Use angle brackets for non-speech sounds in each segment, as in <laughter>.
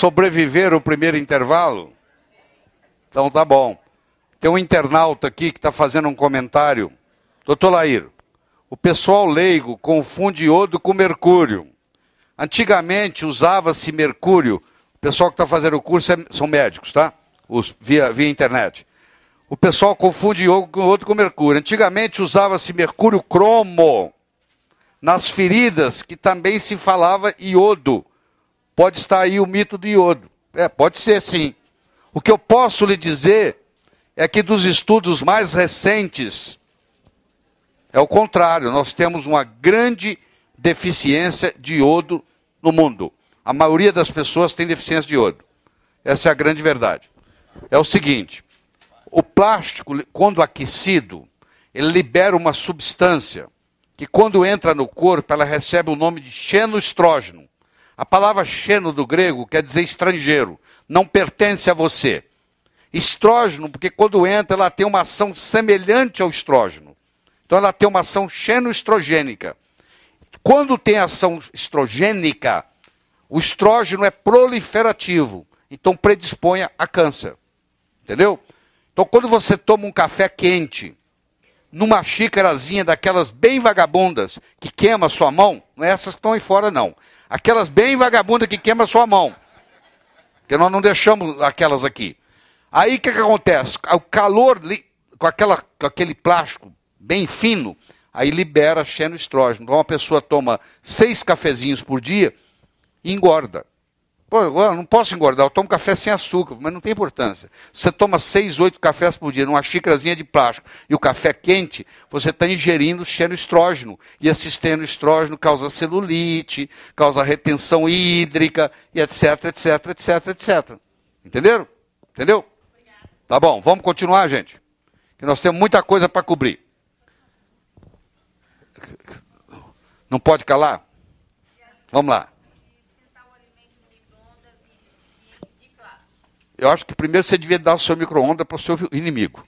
sobreviver o primeiro intervalo? Então tá bom. Tem um internauta aqui que está fazendo um comentário. Doutor Lair, o pessoal leigo confunde iodo com mercúrio. Antigamente usava-se mercúrio. O pessoal que está fazendo o curso é, são médicos, tá? Os, via, via internet. O pessoal confunde iodo com, iodo com mercúrio. Antigamente usava-se mercúrio cromo nas feridas, que também se falava iodo. Pode estar aí o mito de iodo. É, pode ser sim. O que eu posso lhe dizer é que dos estudos mais recentes é o contrário. Nós temos uma grande deficiência de iodo no mundo. A maioria das pessoas tem deficiência de iodo. Essa é a grande verdade. É o seguinte: o plástico, quando aquecido, ele libera uma substância que, quando entra no corpo, ela recebe o nome de xenoestrógeno. A palavra xeno do grego quer dizer estrangeiro, não pertence a você. Estrógeno, porque quando entra, ela tem uma ação semelhante ao estrógeno. Então ela tem uma ação xenoestrogênica. Quando tem ação estrogênica, o estrógeno é proliferativo, então predisponha a câncer. Entendeu? Então quando você toma um café quente, numa xícarazinha daquelas bem vagabundas que queima a sua mão, não é essas que estão aí fora não. Aquelas bem vagabundas que queima sua mão. Porque nós não deixamos aquelas aqui. Aí o que, que acontece? O calor com, aquela, com aquele plástico bem fino, aí libera xenoestrógeno. Então, uma pessoa toma seis cafezinhos por dia e engorda. Pô, eu não posso engordar, eu tomo café sem açúcar, mas não tem importância. Você toma seis, oito cafés por dia, numa xícarazinha de plástico, e o café quente, você está ingerindo xenoestrógeno. E esse xenoestrógeno causa celulite, causa retenção hídrica, e etc, etc, etc, etc. Entenderam? Entendeu? Obrigada. Tá bom, vamos continuar, gente. Que nós temos muita coisa para cobrir. Não pode calar? Vamos lá. Eu acho que primeiro você devia dar o seu micro-ondas para o seu inimigo.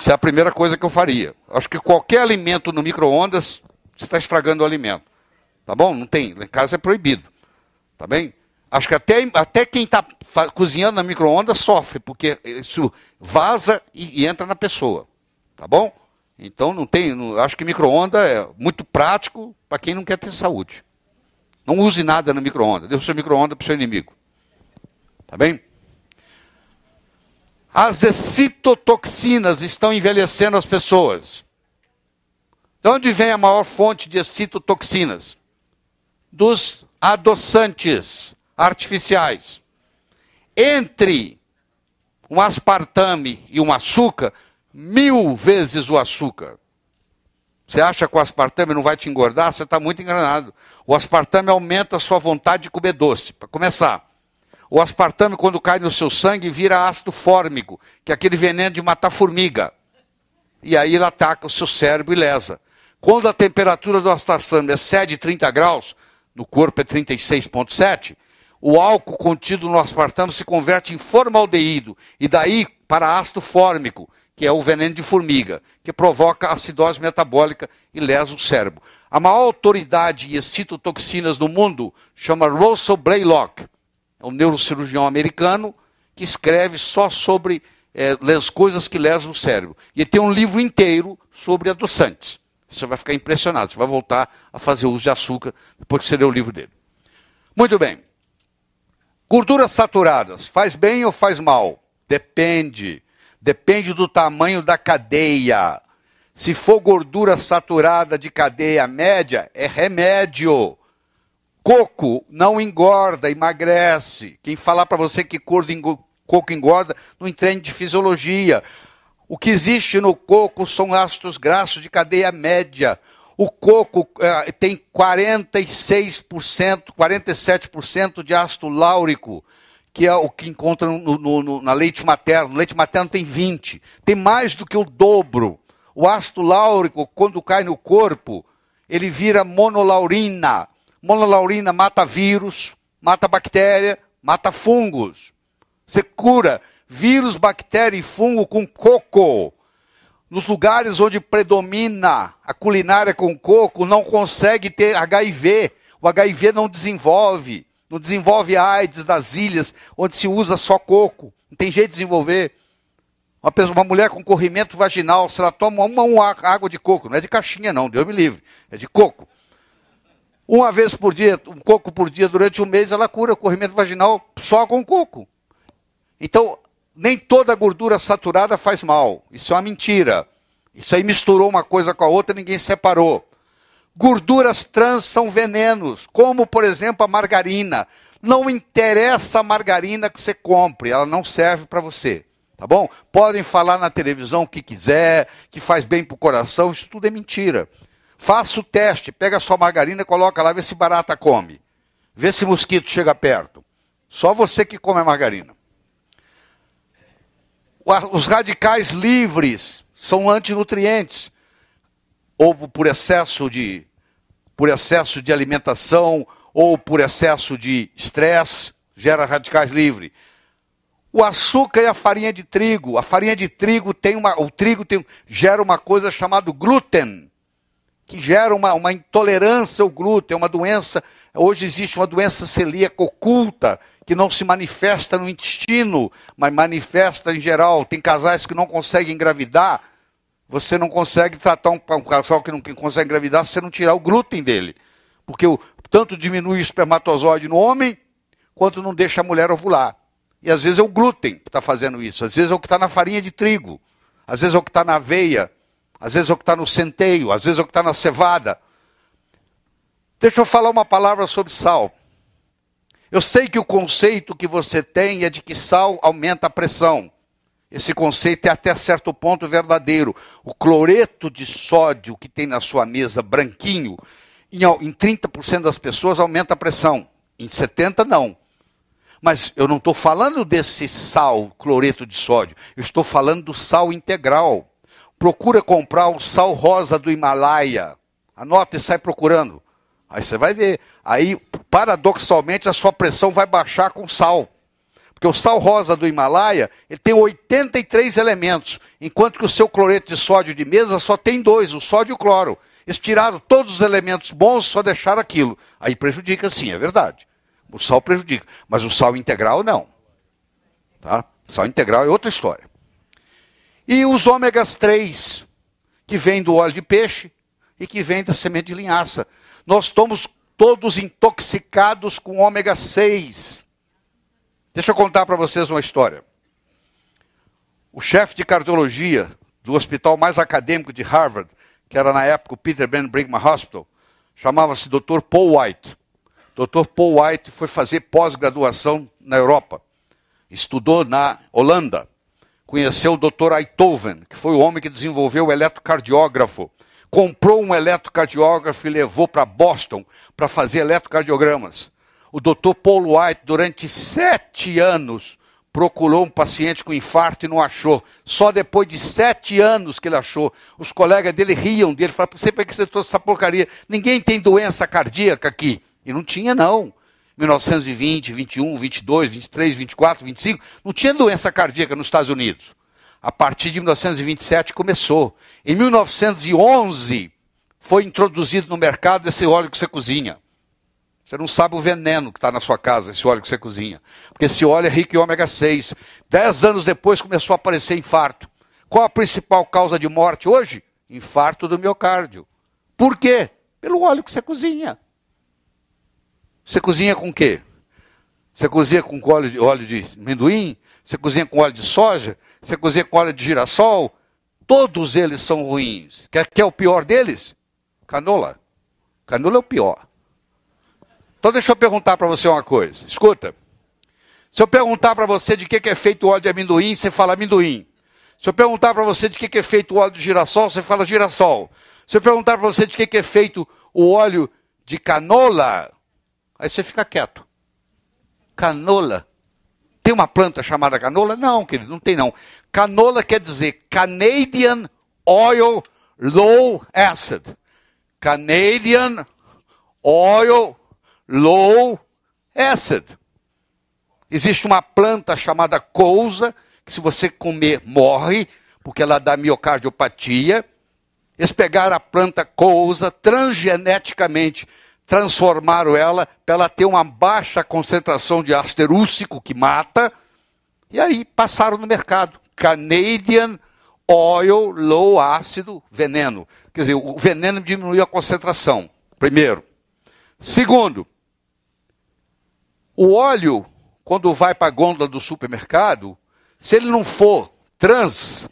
Isso é a primeira coisa que eu faria. Acho que qualquer alimento no micro-ondas, você está estragando o alimento. Tá bom? Não tem. Em casa é proibido. Tá bem? Acho que até, até quem está cozinhando na micro-ondas sofre, porque isso vaza e, e, entra na pessoa. Tá bom? Então não tem. Não, acho que micro-ondas é muito prático para quem não quer ter saúde. Não use nada no micro-ondas. Dê o seu micro-ondas para o seu inimigo. Tá bem? As excitotoxinas estão envelhecendo as pessoas. De onde vem a maior fonte de excitotoxinas? Dos adoçantes artificiais. Entre um aspartame e um açúcar, mil vezes o açúcar. Você acha que o aspartame não vai te engordar? Você está muito enganado. O aspartame aumenta a sua vontade de comer doce, para começar. O aspartame, quando cai no seu sangue, vira ácido fórmico, que é aquele veneno de matar formiga. E aí ele ataca o seu cérebro e lesa. Quando a temperatura do aspartame excede 30 graus, no corpo é 36,7, o álcool contido no aspartame se converte em formaldeído e daí para ácido fórmico, que é o veneno de formiga, que provoca acidose metabólica e lesa o cérebro. A maior autoridade em excitotoxinas do mundo chama Russell Blaylock é um neurocirurgião americano, que escreve só sobre é, as coisas que lesam o cérebro. E ele tem um livro inteiro sobre adoçantes. Você vai ficar impressionado, você vai voltar a fazer uso de açúcar depois que você ler o livro dele. Muito bem. Gorduras saturadas, faz bem ou faz mal? Depende. Depende do tamanho da cadeia. Se for gordura saturada de cadeia média, é remédio. Coco não engorda, emagrece. Quem falar para você que coco engorda, não entende de fisiologia. O que existe no coco são ácidos graxos de cadeia média. O coco eh, tem 46%, 47% de ácido láurico, que é o que encontra no, no, no, na leite materno. No leite materno tem 20%. Tem mais do que o dobro. O ácido láurico, quando cai no corpo, ele vira monolaurina Monolaurina mata vírus, mata bactéria, mata fungos. Você cura vírus, bactéria e fungo com coco. Nos lugares onde predomina a culinária com coco, não consegue ter HIV. O HIV não desenvolve. Não desenvolve AIDS nas ilhas onde se usa só coco. Não tem jeito de desenvolver. Uma, pessoa, uma mulher com corrimento vaginal, se ela toma uma, uma água de coco, não é de caixinha, não, Deus me livre, é de coco. Uma vez por dia, um coco por dia durante um mês, ela cura o corrimento vaginal só com coco. Então, nem toda gordura saturada faz mal. Isso é uma mentira. Isso aí misturou uma coisa com a outra, ninguém separou. Gorduras trans são venenos, como por exemplo a margarina. Não interessa a margarina que você compre, ela não serve para você, tá bom? Podem falar na televisão o que quiser, que faz bem para o coração, isso tudo é mentira. Faça o teste, pega a sua margarina, coloca lá, vê se barata come. Vê se mosquito chega perto. Só você que come a margarina. Os radicais livres são antinutrientes. Ou por excesso de, por excesso de alimentação, ou por excesso de estresse, gera radicais livres. O açúcar e a farinha de trigo. A farinha de trigo tem uma. O trigo tem, gera uma coisa chamada glúten que gera uma, uma intolerância ao glúten, é uma doença. Hoje existe uma doença celíaca oculta, que não se manifesta no intestino, mas manifesta em geral. Tem casais que não conseguem engravidar. Você não consegue tratar um, um casal que não que consegue engravidar se você não tirar o glúten dele. Porque o, tanto diminui o espermatozoide no homem, quanto não deixa a mulher ovular. E às vezes é o glúten que está fazendo isso, às vezes é o que está na farinha de trigo, às vezes é o que está na aveia, às vezes é o que está no centeio, às vezes é o que está na cevada. Deixa eu falar uma palavra sobre sal. Eu sei que o conceito que você tem é de que sal aumenta a pressão. Esse conceito é até certo ponto verdadeiro. O cloreto de sódio que tem na sua mesa branquinho, em 30% das pessoas aumenta a pressão, em 70% não. Mas eu não estou falando desse sal, cloreto de sódio, eu estou falando do sal integral procura comprar o sal rosa do Himalaia. Anota e sai procurando. Aí você vai ver. Aí, paradoxalmente, a sua pressão vai baixar com sal. Porque o sal rosa do Himalaia, ele tem 83 elementos, enquanto que o seu cloreto de sódio de mesa só tem dois, o sódio e o cloro. Eles tiraram todos os elementos bons, só deixaram aquilo. Aí prejudica, sim, é verdade. O sal prejudica, mas o sal integral não. Tá? Sal integral é outra história. E os ômegas 3, que vêm do óleo de peixe e que vêm da semente de linhaça. Nós estamos todos intoxicados com ômega 6. Deixa eu contar para vocês uma história. O chefe de cardiologia do hospital mais acadêmico de Harvard, que era na época o Peter Ben Brigham Hospital, chamava-se Dr. Paul White. Dr. Paul White foi fazer pós-graduação na Europa. Estudou na Holanda conheceu o Dr. Eindhoven, que foi o homem que desenvolveu o eletrocardiógrafo. Comprou um eletrocardiógrafo e levou para Boston para fazer eletrocardiogramas. O Dr. Paul White, durante sete anos, procurou um paciente com infarto e não achou. Só depois de sete anos que ele achou. Os colegas dele riam dele, falavam, sempre que você trouxe essa porcaria, ninguém tem doença cardíaca aqui. E não tinha, não. 1920, 21, 22, 23, 24, 25, não tinha doença cardíaca nos Estados Unidos. A partir de 1927 começou. Em 1911 foi introduzido no mercado esse óleo que você cozinha. Você não sabe o veneno que está na sua casa, esse óleo que você cozinha. Porque esse óleo é rico em ômega 6. Dez anos depois começou a aparecer infarto. Qual a principal causa de morte hoje? Infarto do miocárdio. Por quê? Pelo óleo que você cozinha. Você cozinha com o quê? Você cozinha com óleo de, óleo de amendoim? Você cozinha com óleo de soja? Você cozinha com óleo de girassol? Todos eles são ruins. Quer que é o pior deles? Canola. Canola é o pior. Então deixa eu perguntar para você uma coisa. Escuta. Se eu perguntar para você de que é feito o óleo de amendoim, você fala amendoim. Se eu perguntar para você de que é feito o óleo de girassol, você fala girassol. Se eu perguntar para você de que é feito o óleo de canola, Aí você fica quieto. Canola. Tem uma planta chamada canola? Não, querido, não tem não. Canola quer dizer Canadian Oil Low Acid. Canadian Oil Low Acid. Existe uma planta chamada couza que se você comer morre, porque ela dá miocardiopatia. Eles pegaram a planta couza transgeneticamente transformaram ela para ela ter uma baixa concentração de ácido úsico que mata, e aí passaram no mercado. Canadian Oil Low Ácido Veneno. Quer dizer, o veneno diminuiu a concentração, primeiro. Segundo, o óleo, quando vai para a gôndola do supermercado, se ele não for trans,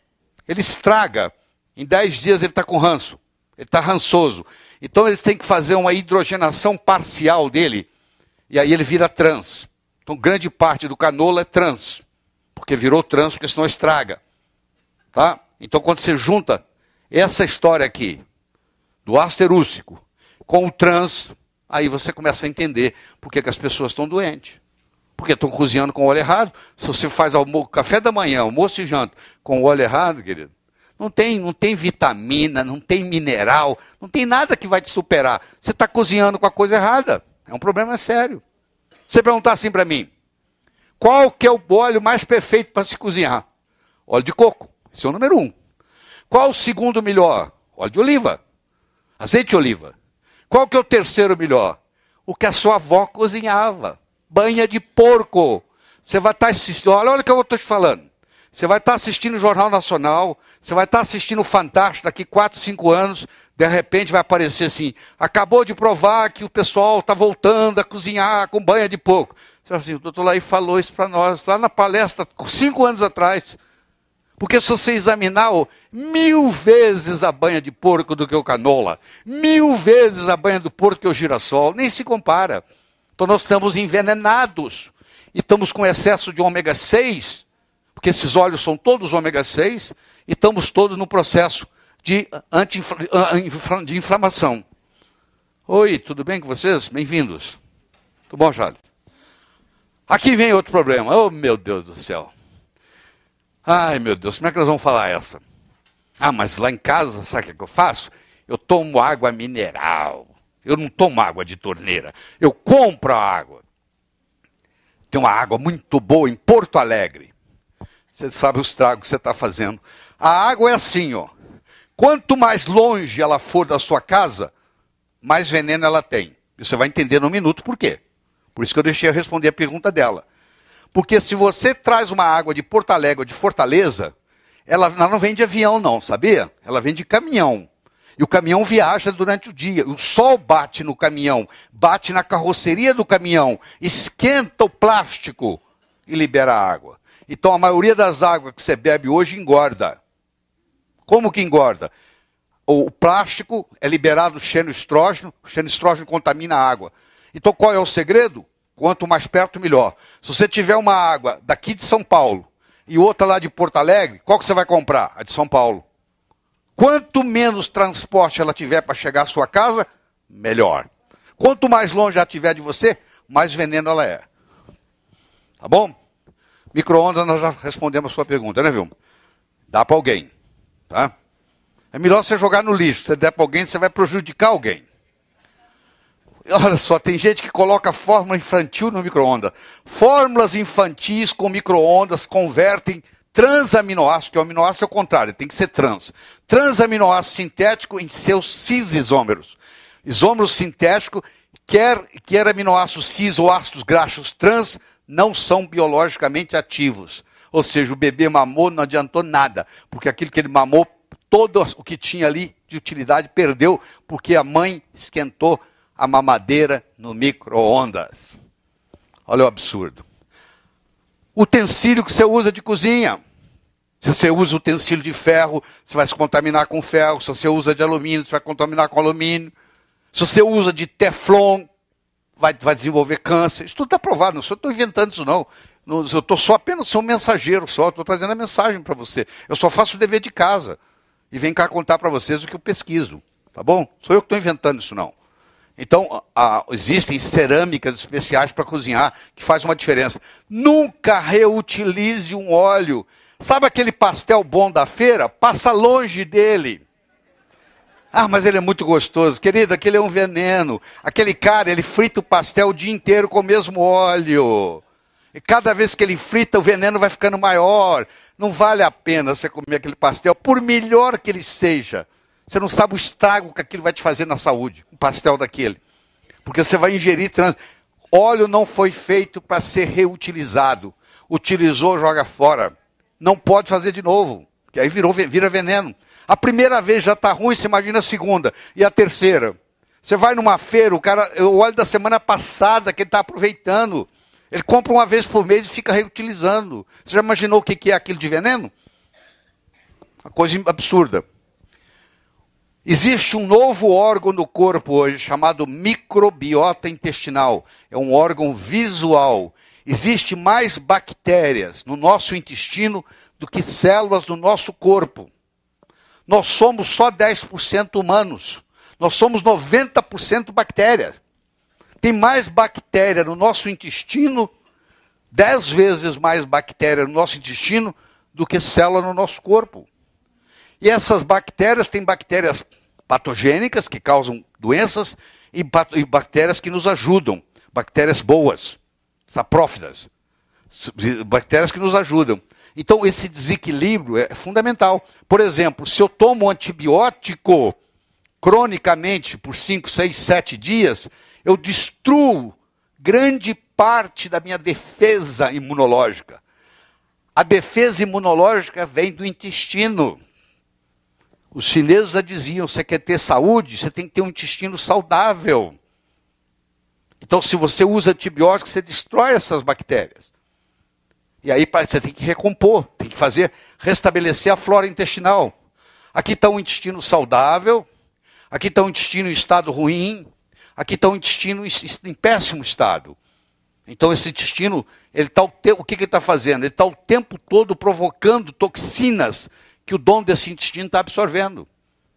ele estraga. Em 10 dias ele está com ranço, ele está rançoso. Então eles têm que fazer uma hidrogenação parcial dele, e aí ele vira trans. Então grande parte do canola é trans, porque virou trans, porque senão estraga. Tá? Então quando você junta essa história aqui, do ácido erúcico, com o trans, aí você começa a entender por que, que as pessoas estão doentes. Porque estão cozinhando com o óleo errado. Se você faz café da manhã, almoço e janta com o óleo errado, querido, não tem, não tem vitamina, não tem mineral, não tem nada que vai te superar. Você está cozinhando com a coisa errada. É um problema sério. Você perguntar assim para mim, qual que é o óleo mais perfeito para se cozinhar? Óleo de coco. Esse é o número um. Qual o segundo melhor? Óleo de oliva. Azeite de oliva. Qual que é o terceiro melhor? O que a sua avó cozinhava. Banha de porco. Você vai estar tá assistindo. Olha, olha o que eu estou te falando. Você vai estar tá assistindo o Jornal Nacional, você vai estar tá assistindo o Fantástico daqui 4, 5 anos, de repente vai aparecer assim: acabou de provar que o pessoal está voltando a cozinhar com banha de porco. Você fala assim: o doutor Laí falou isso para nós lá na palestra, 5 anos atrás. Porque se você examinar mil vezes a banha de porco do que o canola, mil vezes a banha do porco que o girassol, nem se compara. Então nós estamos envenenados e estamos com excesso de ômega 6 porque esses óleos são todos ômega 6 e estamos todos no processo de, anti -infla de inflamação. Oi, tudo bem com vocês? Bem-vindos. Tudo bom, Charles? Aqui vem outro problema. Oh, meu Deus do céu. Ai, meu Deus, como é que nós vamos falar essa? Ah, mas lá em casa, sabe o que é eu faço? Eu tomo água mineral. Eu não tomo água de torneira. Eu compro a água. Tem uma água muito boa em Porto Alegre. Você sabe os tragos que você está fazendo. A água é assim, ó. Quanto mais longe ela for da sua casa, mais veneno ela tem. E você vai entender num minuto por quê. Por isso que eu deixei eu responder a pergunta dela. Porque se você traz uma água de Porto Alegre ou de Fortaleza, ela, ela não vem de avião, não, sabia? Ela vem de caminhão. E o caminhão viaja durante o dia. O sol bate no caminhão, bate na carroceria do caminhão, esquenta o plástico e libera a água. Então a maioria das águas que você bebe hoje engorda. Como que engorda? O plástico é liberado xenoestrógeno, o estrógeno contamina a água. Então qual é o segredo? Quanto mais perto, melhor. Se você tiver uma água daqui de São Paulo e outra lá de Porto Alegre, qual que você vai comprar? A de São Paulo. Quanto menos transporte ela tiver para chegar à sua casa, melhor. Quanto mais longe ela tiver de você, mais veneno ela é. Tá bom? Micro-ondas, nós já respondemos a sua pergunta, né, Vilma? Dá para alguém, tá? É melhor você jogar no lixo. Se você der para alguém, você vai prejudicar alguém. Olha só, tem gente que coloca fórmula infantil no micro-ondas. Fórmulas infantis com micro-ondas convertem transaminoácido, que o aminoácido é o contrário, tem que ser trans. Transaminoácido sintético em seus cis-isômeros. Isômero sintético, quer, quer aminoácidos cis ou ácidos graxos trans, não são biologicamente ativos. Ou seja, o bebê mamou, não adiantou nada, porque aquilo que ele mamou, todo o que tinha ali de utilidade perdeu, porque a mãe esquentou a mamadeira no micro-ondas. Olha o absurdo. Utensílio que você usa de cozinha. Se você usa utensílio de ferro, você vai se contaminar com ferro. Se você usa de alumínio, você vai contaminar com alumínio. Se você usa de teflon, vai, vai desenvolver câncer. Isso tudo está provado, não estou inventando isso não. eu estou só apenas, sou um mensageiro só, estou trazendo a mensagem para você. Eu só faço o dever de casa e venho cá contar para vocês o que eu pesquiso, tá bom? Sou eu que estou inventando isso não. Então, a, existem cerâmicas especiais para cozinhar, que faz uma diferença. Nunca reutilize um óleo. Sabe aquele pastel bom da feira? Passa longe dele. Ah, mas ele é muito gostoso. Querida, aquele é um veneno. Aquele cara, ele frita o pastel o dia inteiro com o mesmo óleo. E cada vez que ele frita, o veneno vai ficando maior. Não vale a pena você comer aquele pastel, por melhor que ele seja. Você não sabe o estrago que aquilo vai te fazer na saúde, um pastel daquele. Porque você vai ingerir trans... Óleo não foi feito para ser reutilizado. Utilizou, joga fora. Não pode fazer de novo, porque aí virou, vira veneno. A primeira vez já está ruim, você imagina a segunda. E a terceira? Você vai numa feira, o cara, o óleo da semana passada que ele está aproveitando. Ele compra uma vez por mês e fica reutilizando. Você já imaginou o que é aquilo de veneno? Uma coisa absurda. Existe um novo órgão do corpo hoje chamado microbiota intestinal. É um órgão visual. Existe mais bactérias no nosso intestino do que células no nosso corpo nós somos só 10% humanos. Nós somos 90% bactéria. Tem mais bactéria no nosso intestino, 10 vezes mais bactéria no nosso intestino do que célula no nosso corpo. E essas bactérias têm bactérias patogênicas que causam doenças e, bactérias que nos ajudam, bactérias boas, saprófitas, bactérias que nos ajudam. Então, esse desequilíbrio é fundamental. Por exemplo, se eu tomo antibiótico cronicamente por 5, 6, 7 dias, eu destruo grande parte da minha defesa imunológica. A defesa imunológica vem do intestino. Os chineses já diziam: você quer ter saúde, você tem que ter um intestino saudável. Então, se você usa antibiótico, você destrói essas bactérias. E aí você tem que recompor, tem que fazer, restabelecer a flora intestinal. Aqui está um intestino saudável, aqui está um intestino em estado ruim, aqui está um intestino em péssimo estado. Então esse intestino, ele tá o, que ele está fazendo? Ele está o tempo todo provocando toxinas que o dono desse intestino está absorvendo.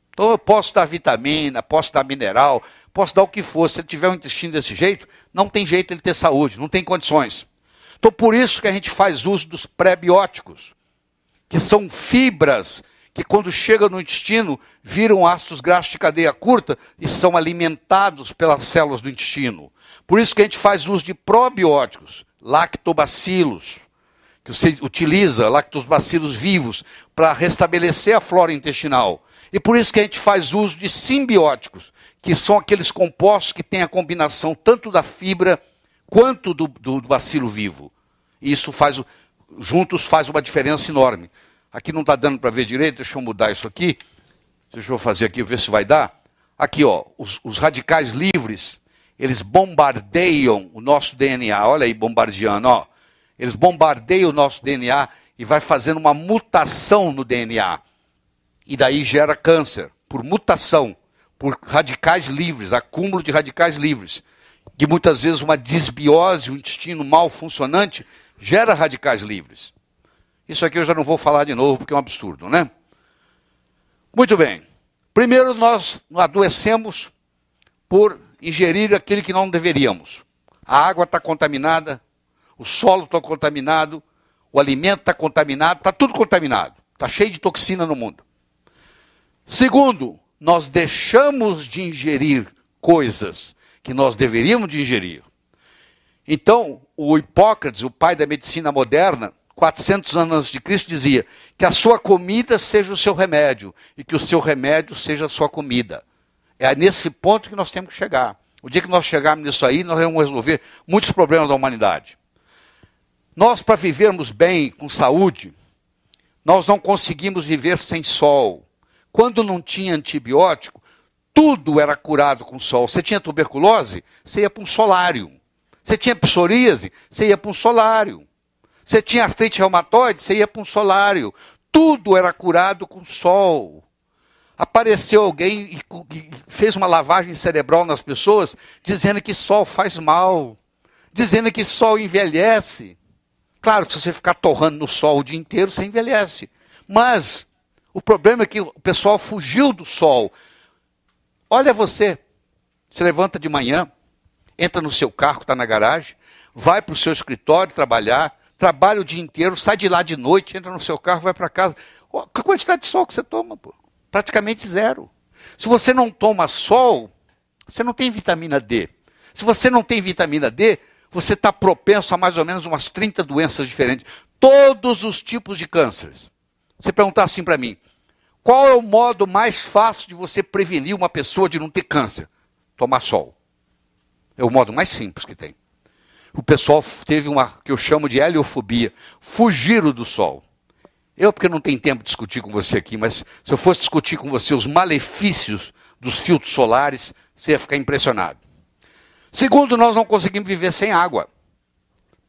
Então eu posso dar vitamina, posso dar mineral, posso dar o que for. Se ele tiver um intestino desse jeito, não tem jeito ele ter saúde, não tem condições. Então, por isso que a gente faz uso dos pré-bióticos, que são fibras que, quando chegam no intestino, viram ácidos graxos de cadeia curta e são alimentados pelas células do intestino. Por isso que a gente faz uso de probióticos, lactobacilos, que você utiliza, lactobacilos vivos, para restabelecer a flora intestinal. E por isso que a gente faz uso de simbióticos, que são aqueles compostos que têm a combinação tanto da fibra quanto do, do, do bacilo vivo. Isso faz, juntos faz uma diferença enorme. Aqui não está dando para ver direito, deixa eu mudar isso aqui. Deixa eu fazer aqui, ver se vai dar. Aqui, ó, os, os radicais livres, eles bombardeiam o nosso DNA. Olha aí, bombardeando, ó. Eles bombardeiam o nosso DNA e vai fazendo uma mutação no DNA. E daí gera câncer, por mutação, por radicais livres, acúmulo de radicais livres que muitas vezes uma desbiose, um intestino mal funcionante, gera radicais livres. Isso aqui eu já não vou falar de novo, porque é um absurdo, né? Muito bem. Primeiro, nós adoecemos por ingerir aquilo que não deveríamos. A água está contaminada, o solo está contaminado, o alimento está contaminado, está tudo contaminado. Está cheio de toxina no mundo. Segundo, nós deixamos de ingerir coisas que nós deveríamos de ingerir. Então, o Hipócrates, o pai da medicina moderna, 400 anos antes de Cristo, dizia que a sua comida seja o seu remédio e que o seu remédio seja a sua comida. É nesse ponto que nós temos que chegar. O dia que nós chegarmos nisso aí, nós vamos resolver muitos problemas da humanidade. Nós, para vivermos bem, com saúde, nós não conseguimos viver sem sol. Quando não tinha antibiótico, tudo era curado com sol. Você tinha tuberculose? Você ia para um solário. Você tinha psoríase? Você ia para um solário. Você tinha artrite reumatoide? Você ia para um solário. Tudo era curado com sol. Apareceu alguém e fez uma lavagem cerebral nas pessoas, dizendo que sol faz mal, dizendo que sol envelhece. Claro se você ficar torrando no sol o dia inteiro, você envelhece. Mas o problema é que o pessoal fugiu do sol, Olha você, se levanta de manhã, entra no seu carro que está na garagem, vai para o seu escritório trabalhar, trabalha o dia inteiro, sai de lá de noite, entra no seu carro, vai para casa. Qual a quantidade de sol que você toma, pô, praticamente zero. Se você não toma sol, você não tem vitamina D. Se você não tem vitamina D, você está propenso a mais ou menos umas 30 doenças diferentes. Todos os tipos de cânceres. Você perguntar assim para mim, qual é o modo mais fácil de você prevenir uma pessoa de não ter câncer? Tomar sol. É o modo mais simples que tem. O pessoal teve uma que eu chamo de heliofobia, fugiram do sol. Eu, porque não tenho tempo de discutir com você aqui, mas se eu fosse discutir com você os malefícios dos filtros solares, você ia ficar impressionado. Segundo, nós não conseguimos viver sem água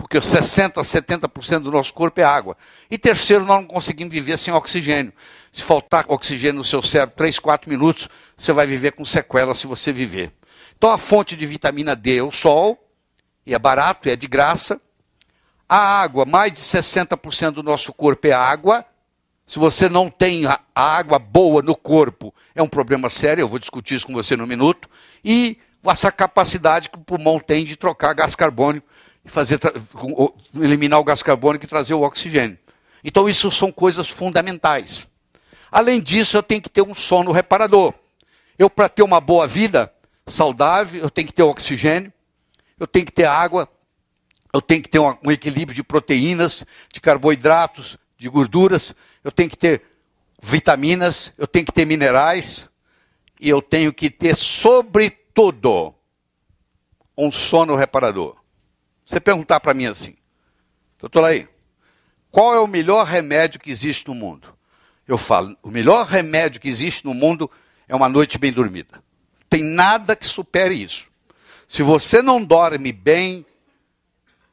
porque 60%, 70% do nosso corpo é água. E terceiro, nós não conseguimos viver sem oxigênio. Se faltar oxigênio no seu cérebro 3, 4 minutos, você vai viver com sequela se você viver. Então a fonte de vitamina D é o sol, e é barato, e é de graça. A água, mais de 60% do nosso corpo é água. Se você não tem a água boa no corpo, é um problema sério, eu vou discutir isso com você no minuto. E essa capacidade que o pulmão tem de trocar gás carbônico e fazer eliminar o gás carbônico e trazer o oxigênio. Então isso são coisas fundamentais. Além disso, eu tenho que ter um sono reparador. Eu para ter uma boa vida saudável, eu tenho que ter oxigênio, eu tenho que ter água, eu tenho que ter um equilíbrio de proteínas, de carboidratos, de gorduras, eu tenho que ter vitaminas, eu tenho que ter minerais e eu tenho que ter, sobretudo, um sono reparador. Você perguntar para mim assim, doutor aí, qual é o melhor remédio que existe no mundo? Eu falo, o melhor remédio que existe no mundo é uma noite bem dormida. Tem nada que supere isso. Se você não dorme bem,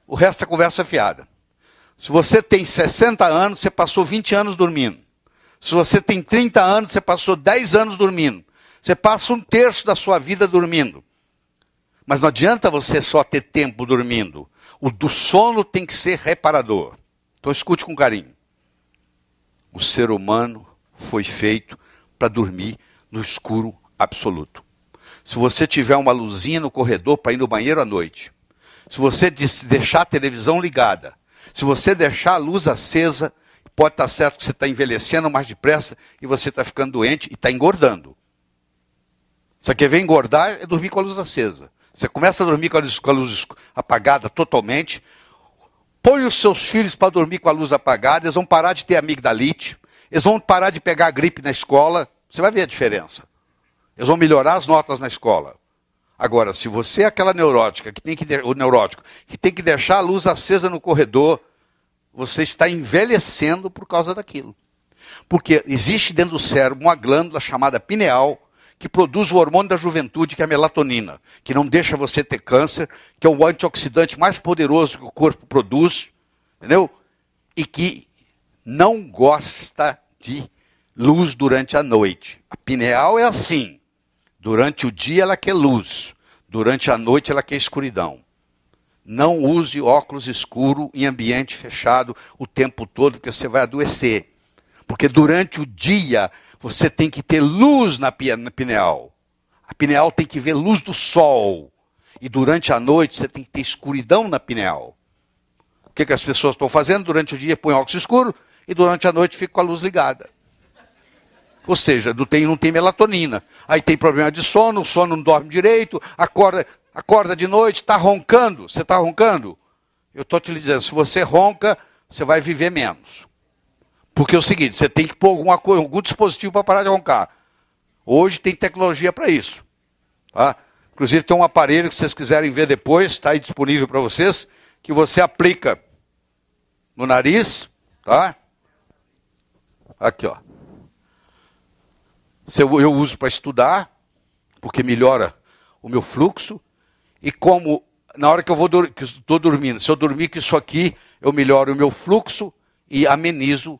o resto é conversa fiada. Se você tem 60 anos, você passou 20 anos dormindo. Se você tem 30 anos, você passou 10 anos dormindo. Você passa um terço da sua vida dormindo. Mas não adianta você só ter tempo dormindo. O do sono tem que ser reparador. Então escute com carinho. O ser humano foi feito para dormir no escuro absoluto. Se você tiver uma luzinha no corredor para ir no banheiro à noite, se você deixar a televisão ligada, se você deixar a luz acesa, pode estar tá certo que você está envelhecendo mais depressa e você está ficando doente e está engordando. Você quer ver engordar é dormir com a luz acesa. Você começa a dormir com a luz, com a luz apagada totalmente. Põe os seus filhos para dormir com a luz apagada, eles vão parar de ter amigdalite, eles vão parar de pegar gripe na escola. Você vai ver a diferença. Eles vão melhorar as notas na escola. Agora, se você é aquela neurótica que tem que o neurótico que tem que deixar a luz acesa no corredor, você está envelhecendo por causa daquilo. Porque existe dentro do cérebro uma glândula chamada pineal que produz o hormônio da juventude, que é a melatonina, que não deixa você ter câncer, que é o antioxidante mais poderoso que o corpo produz, entendeu? E que não gosta de luz durante a noite. A pineal é assim. Durante o dia ela quer luz, durante a noite ela quer escuridão. Não use óculos escuro em ambiente fechado o tempo todo, porque você vai adoecer. Porque durante o dia você tem que ter luz na pineal. A pineal tem que ver luz do sol. E durante a noite você tem que ter escuridão na pineal. O que, que as pessoas estão fazendo? Durante o dia põe óculos escuro e durante a noite fica com a luz ligada. Ou seja, não tem, não tem melatonina. Aí tem problema de sono, o sono não dorme direito, acorda, acorda de noite, está roncando. Você está roncando? Eu estou te dizendo, se você ronca, você vai viver menos. Porque é o seguinte, você tem que pôr alguma coisa, algum dispositivo para parar de roncar. Hoje tem tecnologia para isso. Tá? Inclusive tem um aparelho que vocês quiserem ver depois, está aí disponível para vocês, que você aplica no nariz, tá? Aqui, ó. Eu uso para estudar, porque melhora o meu fluxo. E como na hora que eu vou que estou dormindo, se eu dormir com isso aqui, eu melhoro o meu fluxo e amenizo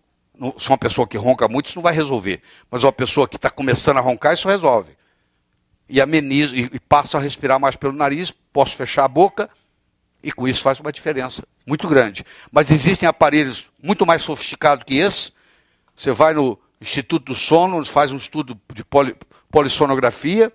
se uma pessoa que ronca muito, isso não vai resolver. Mas uma pessoa que está começando a roncar, isso resolve. E ameniza, e, e passa a respirar mais pelo nariz, posso fechar a boca, e com isso faz uma diferença muito grande. Mas existem aparelhos muito mais sofisticados que esse. Você vai no Instituto do Sono, faz um estudo de poli, polissonografia,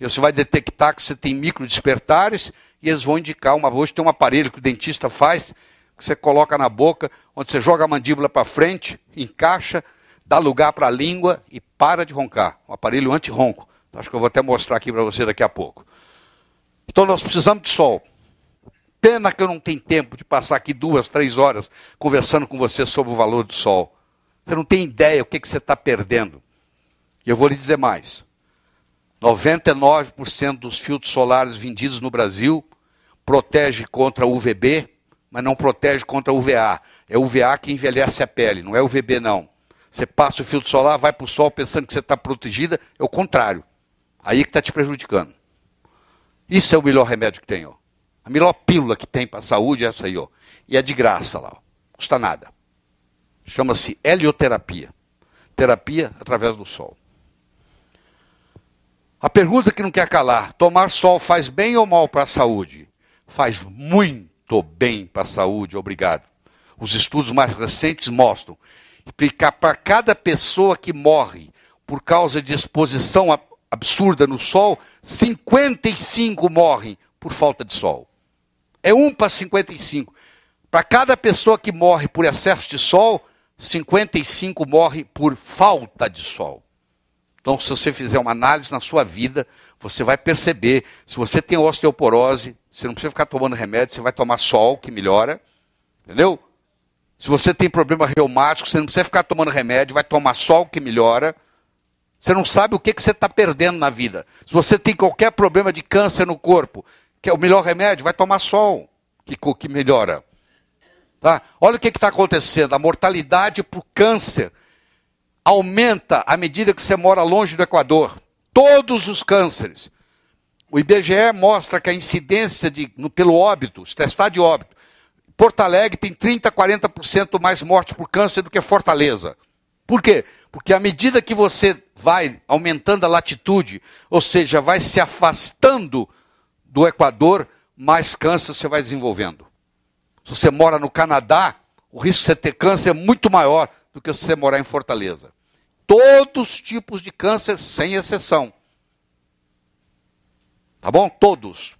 e você vai detectar que você tem micro despertares, e eles vão indicar uma. Hoje tem um aparelho que o dentista faz, que você coloca na boca, onde você joga a mandíbula para frente, encaixa, dá lugar para a língua e para de roncar. Um aparelho anti-ronco. Acho que eu vou até mostrar aqui para você daqui a pouco. Então nós precisamos de sol. Pena que eu não tenho tempo de passar aqui duas, três horas conversando com você sobre o valor do sol. Você não tem ideia o que, que você está perdendo. E eu vou lhe dizer mais. 99% dos filtros solares vendidos no Brasil protege contra UVB, mas não protege contra UVA. É UVA que envelhece a pele, não é UVB não. Você passa o filtro solar, vai para o sol pensando que você está protegida, é o contrário. Aí que está te prejudicando. Isso é o melhor remédio que tem. Ó. A melhor pílula que tem para a saúde é essa aí. Ó. E é de graça lá. Ó. Custa nada. Chama-se helioterapia. Terapia através do sol. A pergunta que não quer calar: tomar sol faz bem ou mal para a saúde? Faz muito Estou bem para a saúde, obrigado. Os estudos mais recentes mostram que para cada pessoa que morre por causa de exposição absurda no sol, 55 morrem por falta de sol. É 1 para 55. Para cada pessoa que morre por excesso de sol, 55 morre por falta de sol. Então, se você fizer uma análise na sua vida, você vai perceber. Se você tem osteoporose, você não precisa ficar tomando remédio, você vai tomar sol, que melhora. Entendeu? Se você tem problema reumático, você não precisa ficar tomando remédio, vai tomar sol, que melhora. Você não sabe o que, que você está perdendo na vida. Se você tem qualquer problema de câncer no corpo, que é o melhor remédio, vai tomar sol, que, que melhora. Tá? Olha o que está acontecendo. A mortalidade por câncer aumenta à medida que você mora longe do Equador todos os cânceres. O IBGE mostra que a incidência de, no, pelo óbito, se testar de óbito, Porto Alegre tem 30%, 40% mais mortes por câncer do que Fortaleza. Por quê? Porque à medida que você vai aumentando a latitude, ou seja, vai se afastando do Equador, mais câncer você vai desenvolvendo. Se você mora no Canadá, o risco de você ter câncer é muito maior do que se você morar em Fortaleza todos os tipos de câncer, sem exceção. Tá bom? Todos.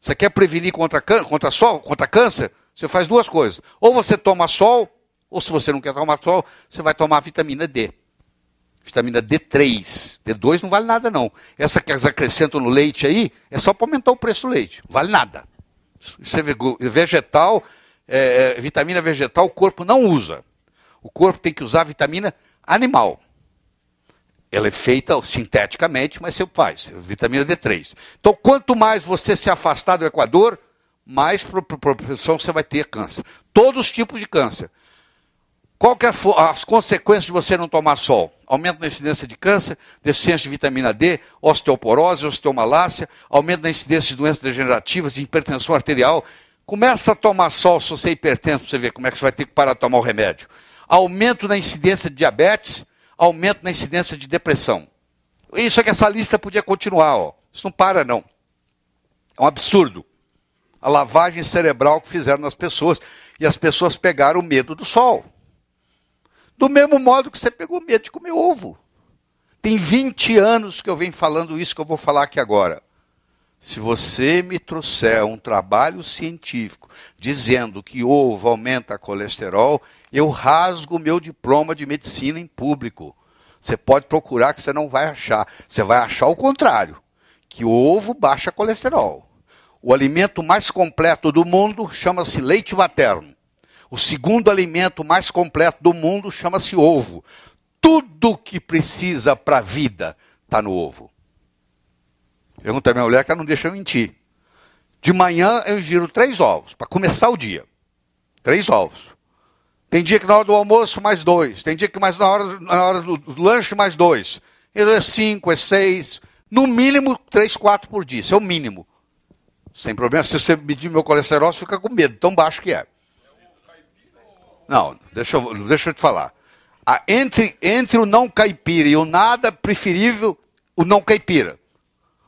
Você quer prevenir contra, contra sol, contra câncer? Você faz duas coisas. Ou você toma sol, ou se você não quer tomar sol, você vai tomar vitamina D. Vitamina D3. D2 não vale nada, não. Essa que eles acrescentam no leite aí é só para aumentar o preço do leite. Vale nada. é vegetal, é, é, vitamina vegetal, o corpo não usa. O corpo tem que usar vitamina animal. Ela é feita sinteticamente, mas você faz, vitamina D3. Então, quanto mais você se afastar do Equador, mais proporção você vai ter câncer. Todos os tipos de câncer. Qual que é as consequências de você não tomar sol? Aumento na incidência de câncer, deficiência de vitamina D, osteoporose, osteomalácia, aumento na incidência de doenças degenerativas, de hipertensão arterial. Começa a tomar sol se você é hipertenso, você vê como é que você vai ter que parar de tomar o remédio. Aumento na incidência de diabetes, aumento na incidência de depressão. Isso é que essa lista podia continuar, ó. Isso não para, não. É um absurdo. A lavagem cerebral que fizeram nas pessoas. E as pessoas pegaram o medo do sol. Do mesmo modo que você pegou medo de comer ovo. Tem 20 anos que eu venho falando isso que eu vou falar aqui agora. Se você me trouxer um trabalho científico dizendo que ovo aumenta colesterol, eu rasgo meu diploma de medicina em público. Você pode procurar que você não vai achar. Você vai achar o contrário, que o ovo baixa colesterol. O alimento mais completo do mundo chama-se leite materno. O segundo alimento mais completo do mundo chama-se ovo. Tudo que precisa para a vida está no ovo. Pergunta a minha mulher que ela não deixa eu mentir. De manhã eu giro três ovos, para começar o dia. Três ovos. Tem dia que na hora do almoço, mais dois. Tem dia que mais na hora, na hora do, lanche, mais dois. é cinco, é seis. No mínimo, três, quatro por dia. Isso é o mínimo. Sem problema. Se você medir meu colesterol, você fica com medo, tão baixo que é. Não, deixa eu, deixa eu te falar. Ah, entre, entre o não caipira e o nada preferível, o não caipira.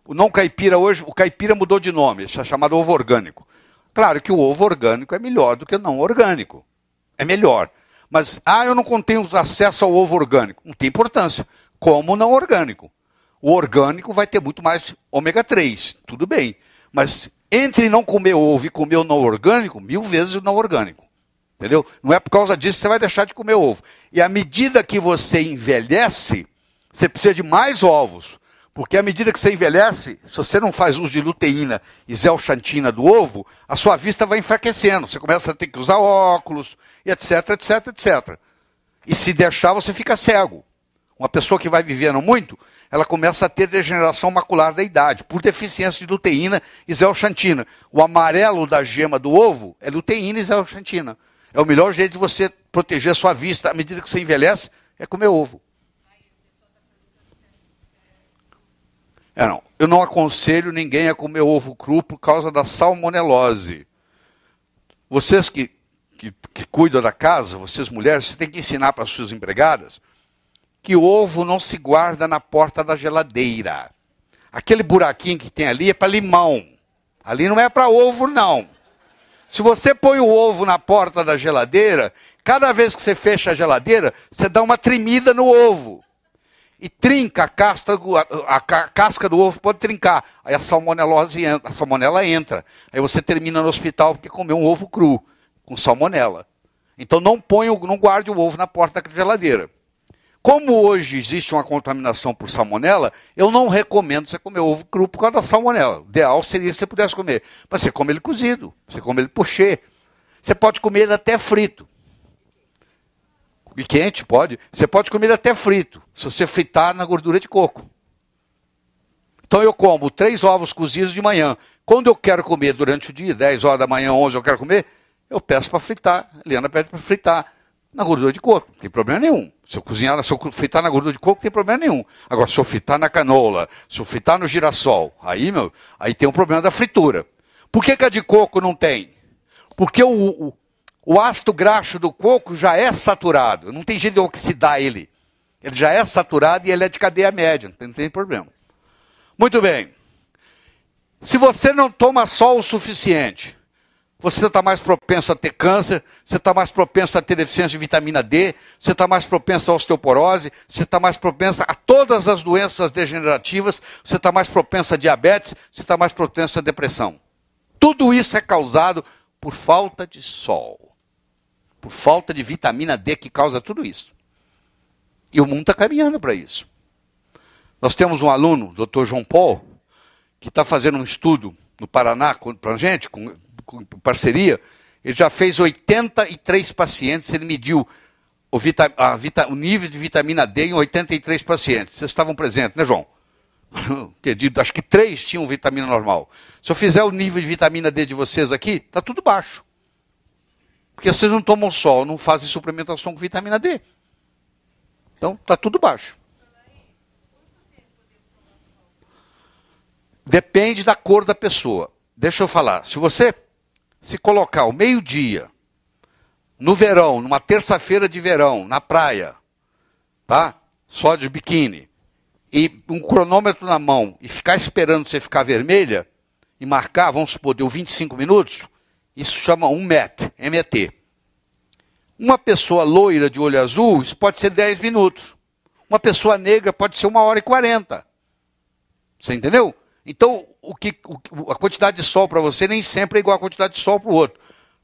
O não caipira hoje, o caipira mudou de nome, isso é chamado ovo orgânico. Claro que o ovo orgânico é melhor do que o não orgânico é melhor. Mas, ah, eu não contenho os ao ovo orgânico. Não tem importância. Como não orgânico. O orgânico vai ter muito mais ômega 3, tudo bem. Mas entre não comer ovo e comer o não orgânico, mil vezes o não orgânico. Entendeu? Não é por causa disso que você vai deixar de comer ovo. E à medida que você envelhece, você precisa de mais ovos. Porque à medida que você envelhece, se você não faz uso de luteína e zéoxantina do ovo, a sua vista vai enfraquecendo. Você começa a ter que usar óculos, e etc, etc, etc. E se deixar, você fica cego. Uma pessoa que vai vivendo muito, ela começa a ter degeneração macular da idade, por deficiência de luteína e zéoxantina. O amarelo da gema do ovo é luteína e zéoxantina. É o melhor jeito de você proteger a sua vista à medida que você envelhece, é comer ovo. É, não. Eu não aconselho ninguém a comer ovo cru por causa da salmonelose. Vocês que, que, que cuidam da casa, vocês mulheres, vocês têm que ensinar para as suas empregadas que o ovo não se guarda na porta da geladeira. Aquele buraquinho que tem ali é para limão. Ali não é para ovo, não. Se você põe o ovo na porta da geladeira, cada vez que você fecha a geladeira, você dá uma tremida no ovo e trinca a casca, do, a casca do ovo, pode trincar. Aí a salmonelose a salmonela entra. Aí você termina no hospital porque comeu um ovo cru, com salmonela. Então não ponha, não guarde o ovo na porta da geladeira. Como hoje existe uma contaminação por salmonela, eu não recomendo você comer ovo cru por causa da salmonela. O ideal seria se você pudesse comer. Mas você come ele cozido, você come ele pochê. Você pode comer ele até frito. E quente, pode. Você pode comer até frito, se você fritar na gordura de coco. Então eu como três ovos cozidos de manhã. Quando eu quero comer durante o dia, 10 horas da manhã, 11 eu quero comer, eu peço para fritar. A Liana pede para fritar na gordura de coco, não tem problema nenhum. Se eu cozinhar, se eu fritar na gordura de coco, não tem problema nenhum. Agora, se eu fritar na canola, se eu fritar no girassol, aí, meu, aí tem um problema da fritura. Por que, que a de coco não tem? Porque o, o o ácido graxo do coco já é saturado, não tem jeito de oxidar ele. Ele já é saturado e ele é de cadeia média, não tem, não tem problema. Muito bem. Se você não toma sol o suficiente, você está mais propenso a ter câncer, você está mais propenso a ter deficiência de vitamina D, você está mais propenso a osteoporose, você está mais propenso a todas as doenças degenerativas, você está mais propenso a diabetes, você está mais propenso a depressão. Tudo isso é causado por falta de sol corpo, falta de vitamina D que causa tudo isso. E o mundo está caminhando para isso. Nós temos um aluno, Dr. João Paul, que está fazendo um estudo no Paraná para a gente, com, com, parceria. Ele já fez 83 pacientes, ele mediu o, vita, a vita, o nível de vitamina D em 83 pacientes. Vocês estavam presentes, né, João? <laughs> Acho que três tinham vitamina normal. Se eu fizer o nível de vitamina D de vocês aqui, está tudo baixo. Porque vocês não tomam sol, não fazem suplementação com vitamina D. Então, está tudo baixo. Depende da cor da pessoa. Deixa eu falar. Se você se colocar ao meio-dia, no verão, numa terça-feira de verão, na praia, tá? Só de biquíni, e um cronômetro na mão e ficar esperando você ficar vermelha e marcar, vamos supor, deu 25 minutos, isso chama um MET, MET. Uma pessoa loira de olho azul, isso pode ser 10 minutos. Uma pessoa negra pode ser 1 hora e 40. Você entendeu? Então, o que, o, a quantidade de sol para você nem sempre é igual a quantidade de sol para o outro.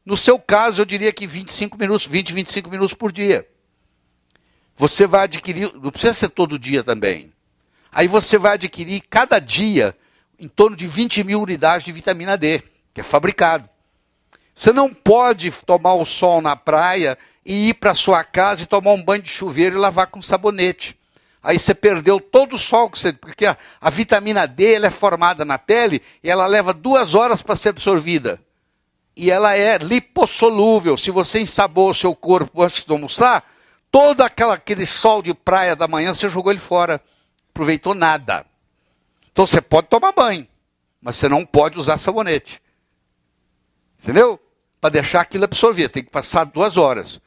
No seu caso, eu diria que 25 minutos, 20, 25 minutos por dia. Você vai adquirir, não precisa ser todo dia também. Aí você vai adquirir cada dia em torno de 20 mil unidades de vitamina D, que é fabricado. Você não pode tomar o sol na praia e ir para sua casa e tomar um banho de chuveiro e lavar com sabonete. Aí você perdeu todo o sol que você. Porque a, a vitamina D ela é formada na pele e ela leva duas horas para ser absorvida. E ela é lipossolúvel. Se você ensabou o seu corpo antes de almoçar, todo aquela, aquele sol de praia da manhã você jogou ele fora. Aproveitou nada. Então você pode tomar banho, mas você não pode usar sabonete. Entendeu? Para deixar aquilo absorver, tem que passar duas horas.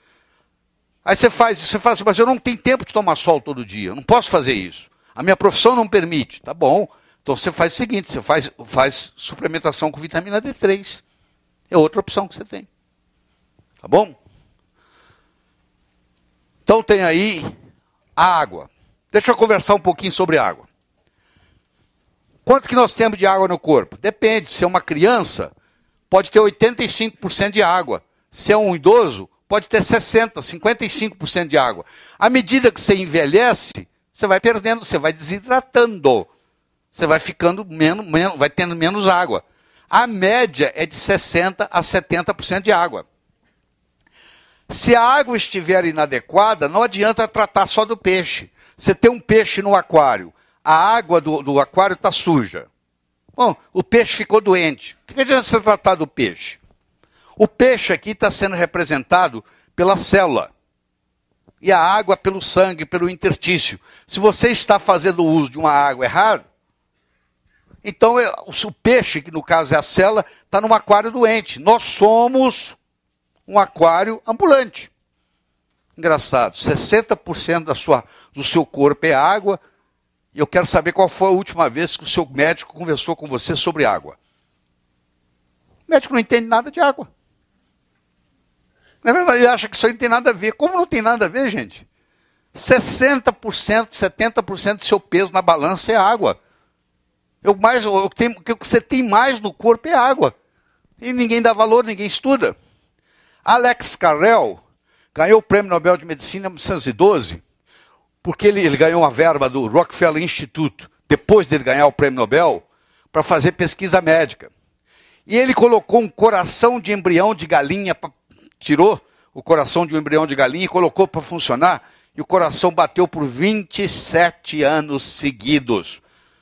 Aí você faz isso, você fala assim, mas eu não tenho tempo de tomar sol todo dia, eu não posso fazer isso. A minha profissão não permite. Tá bom. Então você faz o seguinte, você faz, faz suplementação com vitamina D3. É outra opção que você tem. Tá bom? Então tem aí a água. Deixa eu conversar um pouquinho sobre água. Quanto que nós temos de água no corpo? Depende, se é uma criança, pode ter 85% de água. Se é um idoso, pode ter 60%, 55% de água. À medida que você envelhece, você vai perdendo, você vai desidratando. Você vai ficando menos, menos vai tendo menos água. A média é de 60% a 70% de água. Se a água estiver inadequada, não adianta tratar só do peixe. Você tem um peixe no aquário, a água do, do aquário está suja. Bom, o peixe ficou doente. O que adianta você tratar do peixe? O peixe aqui está sendo representado pela célula. E a água pelo sangue, pelo intertício. Se você está fazendo uso de uma água errada, então o peixe, que no caso é a célula, está num aquário doente. Nós somos um aquário ambulante. Engraçado, 60% da sua, do seu corpo é água, e eu quero saber qual foi a última vez que o seu médico conversou com você sobre água. O médico não entende nada de água. Na verdade, ele acha que isso aí não tem nada a ver. Como não tem nada a ver, gente? 60%, 70% do seu peso na balança é água. Eu mais, eu tenho, o que você tem mais no corpo é água. E ninguém dá valor, ninguém estuda. Alex Carrel ganhou o Prêmio Nobel de Medicina em 1912 porque ele, ele ganhou uma verba do Rockefeller Institute, depois dele ganhar o prêmio Nobel, para fazer pesquisa médica. E ele colocou um coração de embrião de galinha, pra, tirou o coração de um embrião de galinha e colocou para funcionar, e o coração bateu por 27 anos seguidos.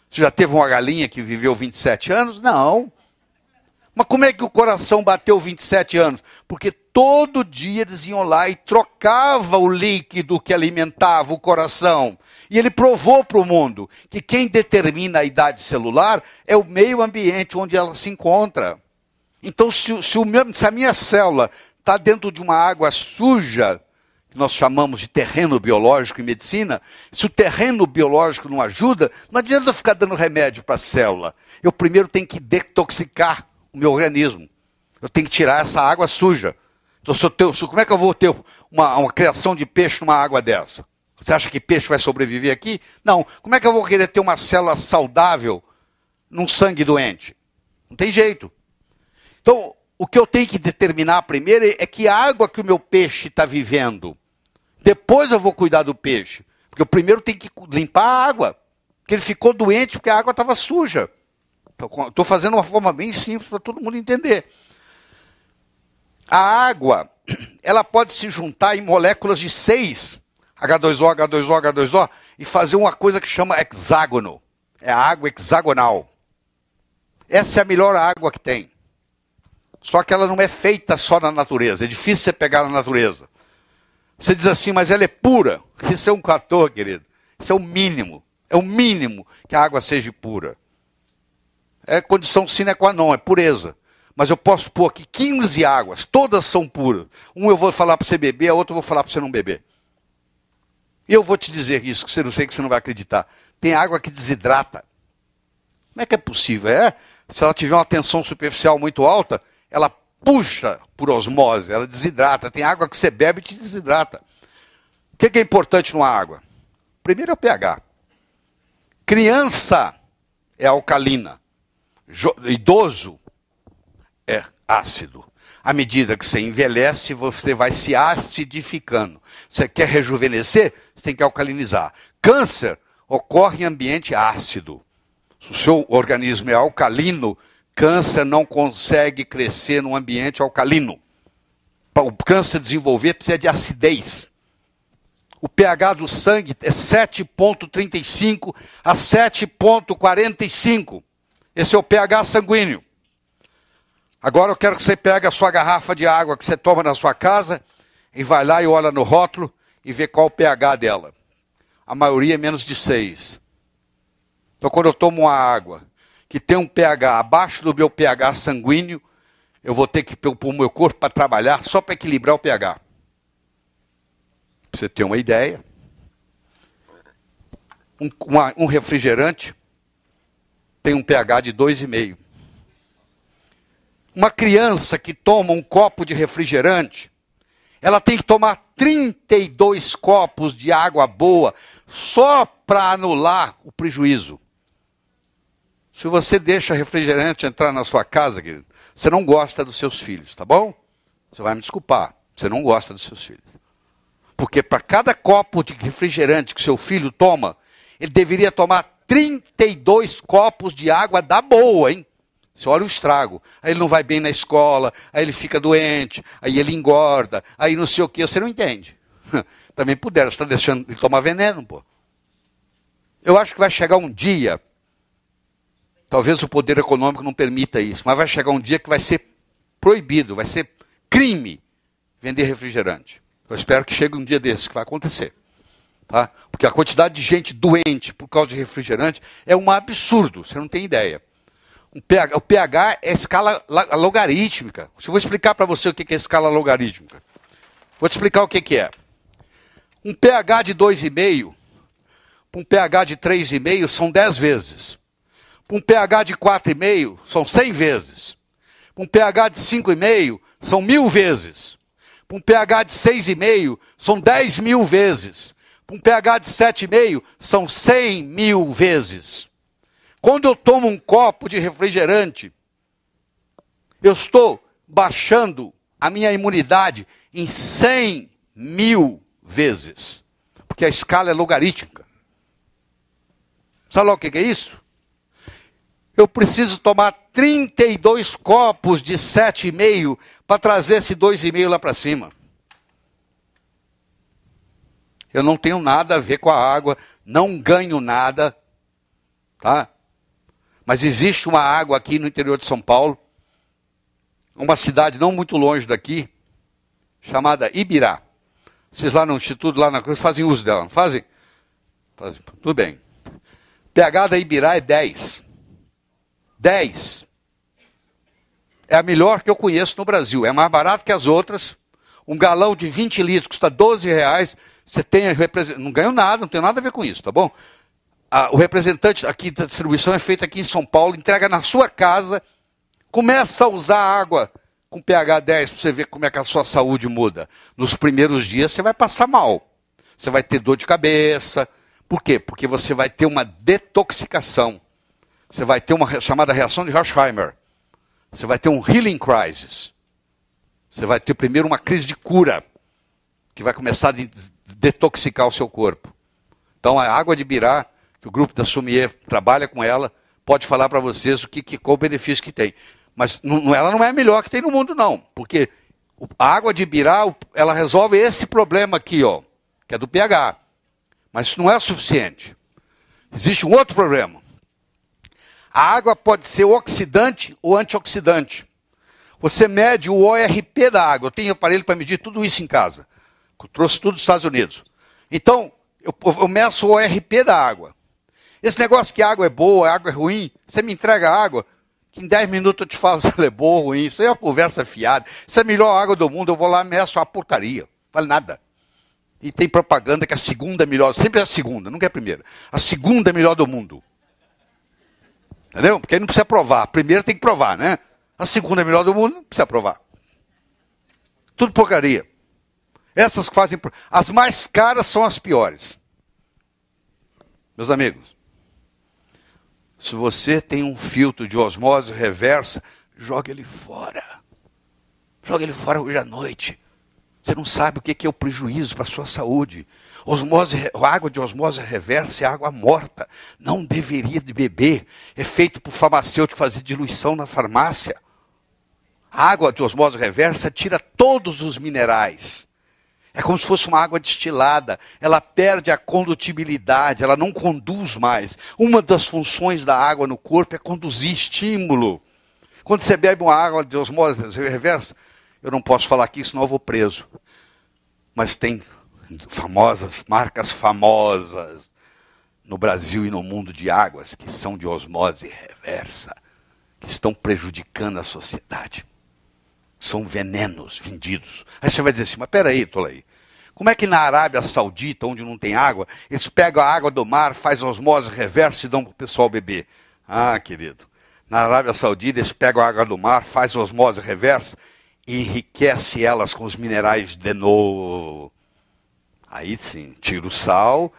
Você já teve uma galinha que viveu 27 anos? Não. Mas como é que o coração bateu 27 anos? Porque todo dia diziam lá e trocava o líquido que alimentava o coração. E ele provou para o mundo que quem determina a idade celular é o meio ambiente onde ela se encontra. Então, se, se, meu, se a minha célula está dentro de uma água suja, que nós chamamos de terreno biológico em medicina, se o terreno biológico não ajuda, não adianta eu ficar dando remédio para a célula. Eu primeiro tenho que detoxicar o meu organismo. Eu tenho que tirar essa água suja. Então, se se, como é que eu vou ter uma, uma criação de peixe numa água dessa? Você acha que peixe vai sobreviver aqui? Não. Como é que eu vou querer ter uma célula saudável num sangue doente? Não tem jeito. Então, o que eu tenho que determinar primeiro é que a água que o meu peixe está vivendo. Depois eu vou cuidar do peixe. Porque eu primeiro tenho que limpar a água. Porque ele ficou doente porque a água estava suja. Estou fazendo uma forma bem simples para todo mundo entender. A água, ela pode se juntar em moléculas de seis, H2O, H2O, H2O, e fazer uma coisa que chama hexágono. É a água hexagonal. Essa é a melhor água que tem. Só que ela não é feita só na natureza. É difícil você pegar na natureza. Você diz assim, mas ela é pura. <laughs> Isso é um cator, querido. Isso é o mínimo. É o mínimo que a água seja pura. É condição sine qua non, é pureza mas eu posso pôr aqui 15 águas, todas são puras. Um eu vou falar para você beber, a outra eu vou falar para você não beber. eu vou te dizer isso, que você não sei que você não vai acreditar. Tem água que desidrata. Como é que é possível? É? Se ela tiver uma tensão superficial muito alta, ela puxa por osmose, ela desidrata. Tem água que você bebe e te desidrata. O que é importante numa água? Primeiro é o pH. Criança é alcalina. Idoso é ácido. À medida que você envelhece, você vai se acidificando. Você quer rejuvenescer? Você tem que alcalinizar. Câncer ocorre em ambiente ácido. Se o seu organismo é alcalino, câncer não consegue crescer num ambiente alcalino. Para o câncer desenvolver, precisa de acidez. O pH do sangue é 7,35 a 7,45. Esse é o pH sanguíneo. Agora eu quero que você pegue a sua garrafa de água que você toma na sua casa e vai lá e olha no rótulo e vê qual o pH dela. A maioria é menos de 6. Então quando eu tomo uma água que tem um pH abaixo do meu pH sanguíneo, eu vou ter que pôr o meu corpo para trabalhar só para equilibrar o pH. Pra você ter uma ideia. Um, uma, um refrigerante tem um pH de 2,5. Uma criança que toma um copo de refrigerante, ela tem que tomar 32 copos de água boa só para anular o prejuízo. Se você deixa refrigerante entrar na sua casa, querido, você não gosta dos seus filhos, tá bom? Você vai me desculpar, você não gosta dos seus filhos. Porque para cada copo de refrigerante que seu filho toma, ele deveria tomar 32 copos de água da boa, hein? Você olha o estrago. Aí ele não vai bem na escola, aí ele fica doente, aí ele engorda, aí não sei o que, você não entende. <laughs> Também puderam, você está deixando ele tomar veneno, pô. Eu acho que vai chegar um dia, talvez o poder econômico não permita isso, mas vai chegar um dia que vai ser proibido, vai ser crime vender refrigerante. Eu espero que chegue um dia desse, que vai acontecer. Tá? Porque a quantidade de gente doente por causa de refrigerante é um absurdo, você não tem ideia. O pH é escala logarítmica. Eu vou explicar para você o que é escala logarítmica. Vou te explicar o que é. Um pH de 2,5 para um pH de 3,5 são 10 vezes. Para um pH de 4,5 são 100 vezes. Para um pH de 5,5 são 1.000 vezes. Para um pH de 6,5 são 10 mil vezes. Para um pH de 7,5 são 100 mil vezes. Quando eu tomo um copo de refrigerante, eu estou baixando a minha imunidade em 100 mil vezes. Porque a escala é logarítmica. Sabe o que é isso? Eu preciso tomar 32 copos de 7,5 para trazer esse 2,5 lá para cima. Eu não tenho nada a ver com a água, não ganho nada, tá? Mas existe uma água aqui no interior de São Paulo, uma cidade não muito longe daqui, chamada Ibirá. Vocês lá no Instituto, lá na coisa, fazem uso dela, não fazem? fazem? Tudo bem. pH da Ibirá é 10. 10. É a melhor que eu conheço no Brasil. É mais barato que as outras. Um galão de 20 litros custa 12 reais. Você tem, não ganho nada, não tenho nada a ver com isso, tá bom? a, o representante aqui da distribuição é feito aqui em São Paulo, entrega na sua casa, começa a usar água com pH 10 para você ver como é que a sua saúde muda. Nos primeiros dias você vai passar mal. Você vai ter dor de cabeça. Por quê? Porque você vai ter uma detoxicação. Você vai ter uma chamada reação de Hersheimer. Você vai ter um healing crisis. Você vai ter primeiro uma crise de cura, que vai começar a detoxicar o seu corpo. Então a água de birá que o grupo da Sumier trabalha com ela, pode falar para vocês o que, que, qual o benefício que tem. Mas não, ela não é a melhor que tem no mundo, não. Porque a água de Birá, ela resolve esse problema aqui, ó, que é do pH. Mas isso não é suficiente. Existe um outro problema. A água pode ser oxidante ou antioxidante. Você mede o ORP da água. Eu tenho aparelho para medir tudo isso em casa. Eu trouxe tudo dos Estados Unidos. Então, eu, eu meço o ORP da água. Esse negócio que água é boa, água é ruim, você me entrega água, que em 10 minutos eu te falo se ela <laughs> é boa ou ruim. Isso é uma conversa fiada. Isso é a melhor água do mundo, eu vou lá e meço uma porcaria. Vale nada. E tem propaganda que a segunda é melhor, sempre é a segunda, nunca é a primeira. A segunda é melhor do mundo. Entendeu? Porque aí não precisa provar. A primeira tem que provar, né? A segunda é melhor do mundo, não precisa provar. Tudo porcaria. Essas que fazem. As mais caras são as piores. Meus amigos, se você tem um filtro de osmose reversa, joga ele fora. Joga ele fora hoje à noite. Você não sabe o que é o prejuízo para a sua saúde. Osmose, água de osmose reversa é água morta. Não deveria de beber. É feito para o farmacêutico fazer diluição na farmácia. A água de osmose reversa tira todos os minerais. É como se fosse uma água destilada. Ela perde a condutibilidade, ela não conduz mais. Uma das funções da água no corpo é conduzir estímulo. Quando você bebe uma água de osmose reversa, eu não posso falar aqui, senão eu vou preso. Mas tem famosas, marcas famosas no Brasil e no mundo de águas que são de osmose reversa, que estão prejudicando a sociedade são venenos vendidos. Aí você vai dizer assim, mas peraí, Tolaí, como é que na Arábia Saudita, onde não tem água, eles pegam a água do mar, faz osmose reversa e dão para o pessoal beber? Ah, querido, na Arábia Saudita eles pegam a água do mar, faz osmose reversa e enriquece elas com os minerais de novo. Aí sim, tira o sal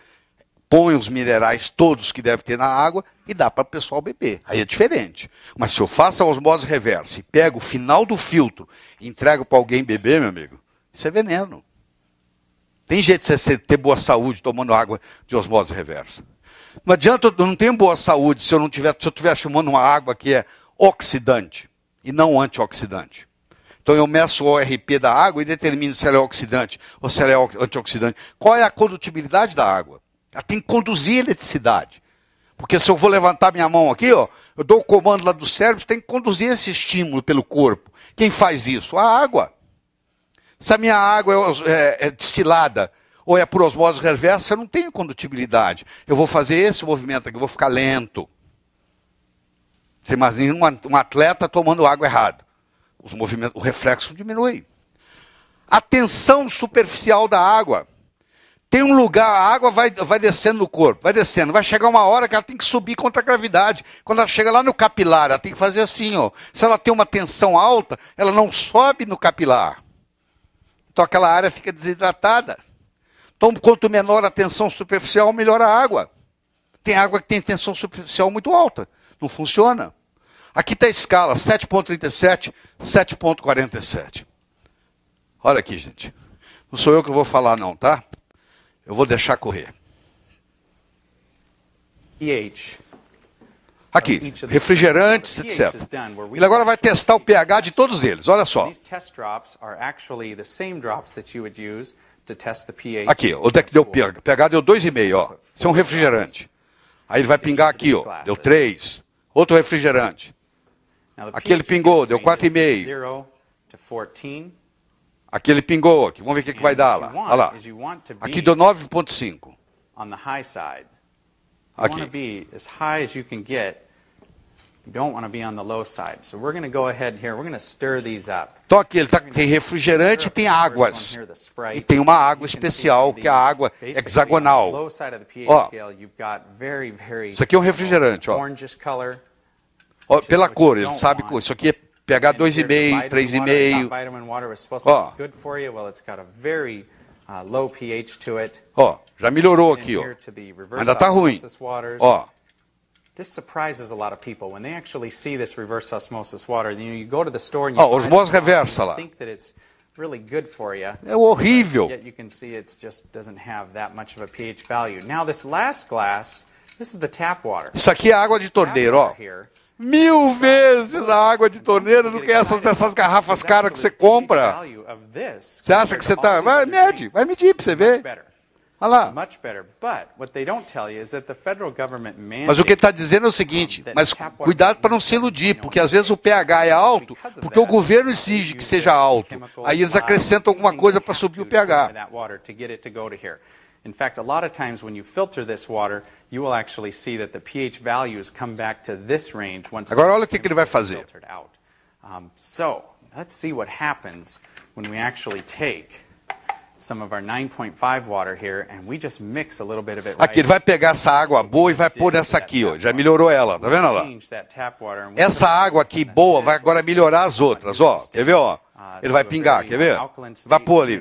põe os minerais todos que deve ter na água e dá para o pessoal beber. Aí é diferente. Mas se eu faço a osmose reversa e pego o final do filtro e entrego para alguém beber, meu amigo, isso é veneno. Tem jeito de você ter boa saúde tomando água de osmose reversa. Não adianta, eu não tenho boa saúde se eu não tiver, se eu estiver tomando uma água que é oxidante e não antioxidante. Então eu meço o ORP da água e determino se ela é oxidante ou se ela é antioxidante. Qual é a condutibilidade da água? Ela tem que conduzir a eletricidade. Porque se eu vou levantar minha mão aqui, ó, eu dou o comando lá do cérebro, tem que conduzir esse estímulo pelo corpo. Quem faz isso? A água. Se a minha água é, é, é destilada ou é por osmose reversa, eu não tenho condutibilidade. Eu vou fazer esse movimento aqui, eu vou ficar lento. Você imagina um atleta tomando água errado. Os movimentos, o reflexo diminui. A tensão superficial da água. Tem um lugar, a água vai, vai descendo no corpo, vai descendo. Vai chegar uma hora que ela tem que subir contra a gravidade. Quando ela chega lá no capilar, ela tem que fazer assim, ó. Se ela tem uma tensão alta, ela não sobe no capilar. Então aquela área fica desidratada. Então, quanto menor a tensão superficial, melhor a água. Tem água que tem tensão superficial muito alta. Não funciona. Aqui está a escala 7.37, 7.47. Olha aqui, gente. Não sou eu que vou falar, não, tá? Eu vou deixar correr. Aqui, refrigerantes, etc. Ele agora vai testar o pH de todos eles, olha só. Aqui, onde é que deu pH? pH deu 2,5, ó. Isso é um refrigerante. Aí ele vai pingar aqui, ó. Deu 3. Outro refrigerante. Aqui ele pingou, deu 4,5. Aqui ele pingou, aqui. vamos ver o que, que vai dar lá. Olha lá. Aqui deu 9,5. Aqui. Então aqui ele tá, tem refrigerante e tem águas. E tem uma água especial, que é a água hexagonal. Ó, isso aqui é um refrigerante, ó. ó pela cor, ele sabe que isso aqui é pH 2,5, 3,5. Ó. Ó, já melhorou aqui, ó. Ainda tá ruim. Ó. This surprises a lot of people when they actually see this reverse osmosis water. You, you go to the store and you oh, reversa lá. think that it's really good for you. É horrível. Yet you can see it just doesn't have that much of a pH value. Now this last glass, this is the tap water. Isso aqui é água de torneira, ó mil vezes a água de torneira do que essas dessas garrafas caras que você compra. Você acha que você está. Vai, mede, vai medir para você ver. Olha lá. Mas o que está dizendo é o seguinte: mas cuidado para não se iludir, porque às vezes o pH é alto, porque o governo exige que seja alto. Aí eles acrescentam alguma coisa para subir o pH. In fact, a lot of times when you filter this water, you will actually see that the pH values come back to this range once Agora olha o que, que ele vai fazer. Out. Um, so, let's see what happens when we actually take some of our 9.5 water here and we just mix a little bit of it. Aqui ele vai pegar essa água boa e vai pôr nessa aqui, ó. Já melhorou ela, tá vendo lá? Essa água aqui boa vai agora melhorar as outras, ó. Quer ver, ó? Uh, ele vai pingar, quer ver? Vai pôr ali.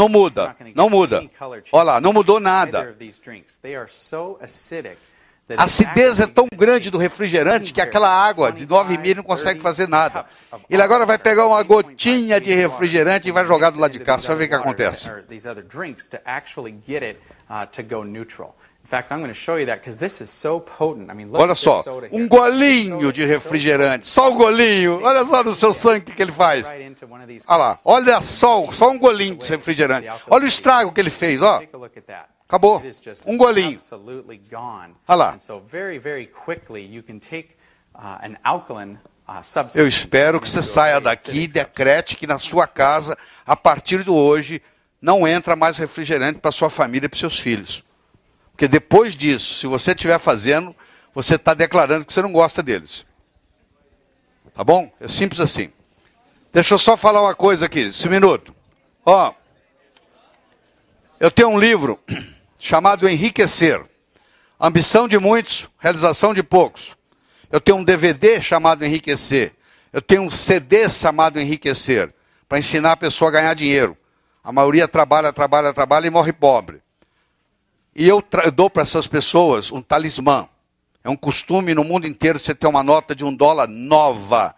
Não muda, não muda. Olha lá, não mudou nada. A acidez é tão grande do refrigerante que aquela água de 9 mil não consegue fazer nada. Ele agora vai pegar uma gotinha de refrigerante e vai jogar do lado de cá. Só ver o que acontece. Olha só, um golinho de refrigerante, só um golinho. Olha só no seu sangue que ele faz. Olha lá, olha só, só um golinho de refrigerante. Olha o estrago que ele fez, ó. Acabou. Um golinho. Olha lá. Uh, uh, Eu espero que você saia daqui e decrete que na sua casa, a partir de hoje, não entra mais refrigerante para sua família e para seus filhos. Porque depois disso, se você estiver fazendo, você está declarando que você não gosta deles. Tá bom? É simples assim. Deixa eu só falar uma coisa aqui, esse minuto. Ó, eu tenho um livro <clears throat> chamado Enriquecer. Ambição de muitos, realização de poucos. Eu tenho um DVD chamado Enriquecer. Eu tenho um CD chamado Enriquecer, para ensinar a pessoa a ganhar dinheiro. A maioria trabalha, trabalha, trabalha e morre pobre. E eu, eu dou para essas pessoas um talismã. É um costume no mundo inteiro você ter uma nota de um dólar nova,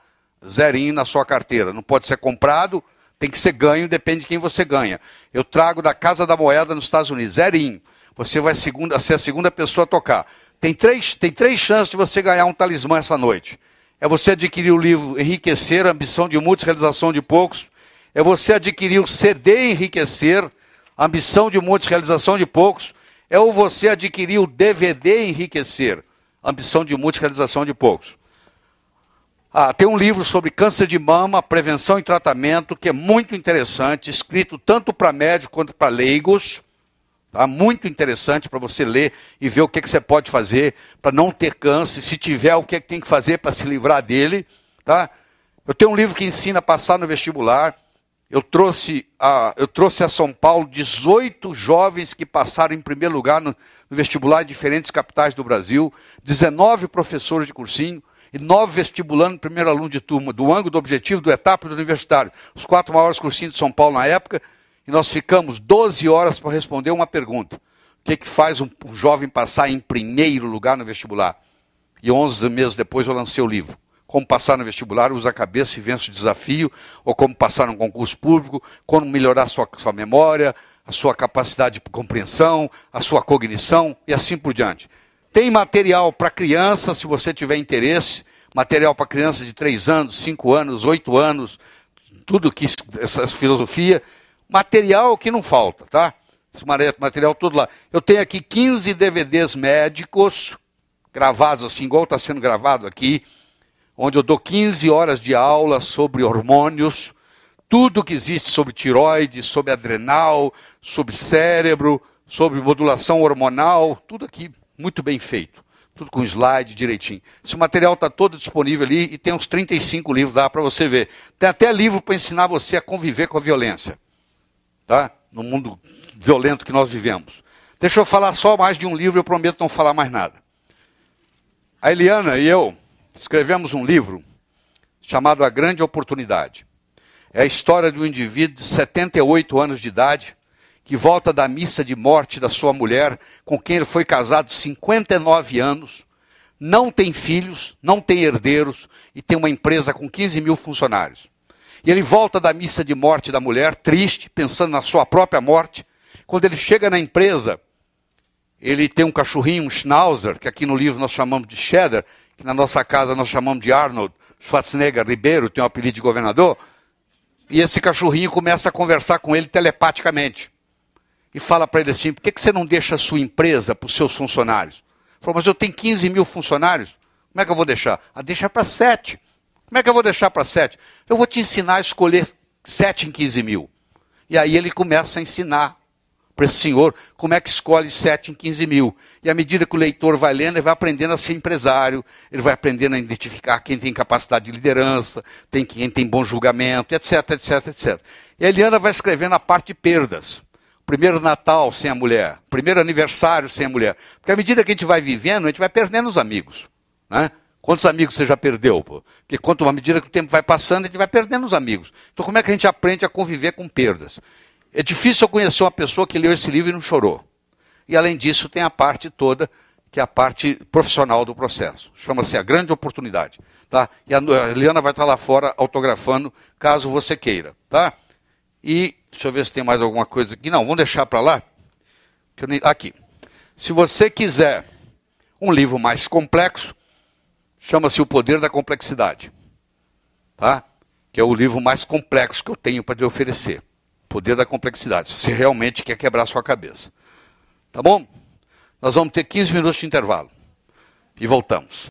zerinho na sua carteira. Não pode ser comprado, tem que ser ganho, depende de quem você ganha. Eu trago da Casa da Moeda nos Estados Unidos, zerinho. Você vai segunda, ser a segunda pessoa a tocar. Tem três, tem três chances de você ganhar um talismã essa noite. É você adquirir o livro Enriquecer, Ambição de Muitos, Realização de Poucos. É você adquirir o CD Enriquecer, Ambição de Muitos, Realização de Poucos é ou você adquirir o DVD Enriquecer, ambição de realização de poucos. Ah, tem um livro sobre câncer de mama, prevenção e tratamento, que é muito interessante, escrito tanto para médicos quanto para leigos. Tá? Muito interessante para você ler e ver o que, que você pode fazer para não ter câncer, se tiver, o que, é que tem que fazer para se livrar dele. Tá? Eu tenho um livro que ensina a passar no vestibular. Eu trouxe, a, eu trouxe a São Paulo 18 jovens que passaram em primeiro lugar no, no vestibular de diferentes capitais do Brasil, 19 professores de cursinho, e nove vestibulando, primeiro aluno de turma, do ângulo, do objetivo, do etapa do universitário. Os quatro maiores cursinhos de São Paulo na época, e nós ficamos 12 horas para responder uma pergunta. O que, é que faz um, um jovem passar em primeiro lugar no vestibular? E 11 meses depois eu lancei o livro como passar no vestibular, usa a cabeça e vence o desafio, ou como passar num concurso público, como melhorar sua, sua memória, a sua capacidade de compreensão, a sua cognição e assim por diante. Tem material para criança, se você tiver interesse, material para criança de 3 anos, 5 anos, 8 anos, tudo que essa filosofia, material que não falta, tá? Esse material todo lá. Eu tenho aqui 15 DVDs médicos gravados assim, igual está sendo gravado aqui, onde eu dou 15 horas de aula sobre hormônios, tudo que existe sobre tiroide, sobre adrenal, sobre cérebro, sobre modulação hormonal, tudo aqui muito bem feito. Tudo com slide direitinho. Esse material está todo disponível ali e tem uns 35 livros lá para você ver. Tem até livro para ensinar você a conviver com a violência. Tá? No mundo violento que nós vivemos. Deixa eu falar só mais de um livro, eu prometo não falar mais nada. A Eliana e eu, escrevemos um livro chamado A Grande Oportunidade. É a história de um indivíduo de 78 anos de idade que volta da missa de morte da sua mulher, com quem ele foi casado 59 anos, não tem filhos, não tem herdeiros e tem uma empresa com 15 mil funcionários. E ele volta da missa de morte da mulher, triste, pensando na sua própria morte. Quando ele chega na empresa, ele tem um cachorrinho, um schnauzer, que aqui no livro nós chamamos de cheddar, na nossa casa nós chamamos de Arnold Schwarzenegger Ribeiro, tem o um apelido de governador, e esse cachorrinho começa a conversar com ele telepaticamente. E fala para ele assim: por que, que você não deixa a sua empresa para os seus funcionários? Ele falou, mas eu tenho 15 mil funcionários, como é que eu vou deixar? Ah, deixa para sete. Como é que eu vou deixar para sete? Eu vou te ensinar a escolher sete em 15 mil. E aí ele começa a ensinar para esse senhor como é que escolhe 7 em 15 mil. E à medida que o leitor vai lendo, ele vai aprendendo a ser empresário, ele vai aprendendo a identificar quem tem capacidade de liderança, tem quem tem bom julgamento, etc, etc, etc. E a Eliana vai escrevendo a parte de perdas. Primeiro Natal sem a mulher, primeiro aniversário sem a mulher. Porque à medida que a gente vai vivendo, a gente vai perdendo os amigos. Né? Quantos amigos você já perdeu? Pô? Porque quanto à medida que o tempo vai passando, a gente vai perdendo os amigos. Então, como é que a gente aprende a conviver com perdas? É difícil eu conhecer uma pessoa que leu esse livro e não chorou. E além disso, tem a parte toda, que é a parte profissional do processo. Chama-se a grande oportunidade. Tá? E a Eliana vai estar lá fora autografando, caso você queira. Tá? E deixa eu ver se tem mais alguma coisa aqui. Não, vamos deixar para lá. Nem... Aqui. Se você quiser um livro mais complexo, chama-se O Poder da Complexidade. Tá? Que é o livro mais complexo que eu tenho para te oferecer. Poder da complexidade, se você realmente quer quebrar sua cabeça. Tá bom? Nós vamos ter 15 minutos de intervalo e voltamos.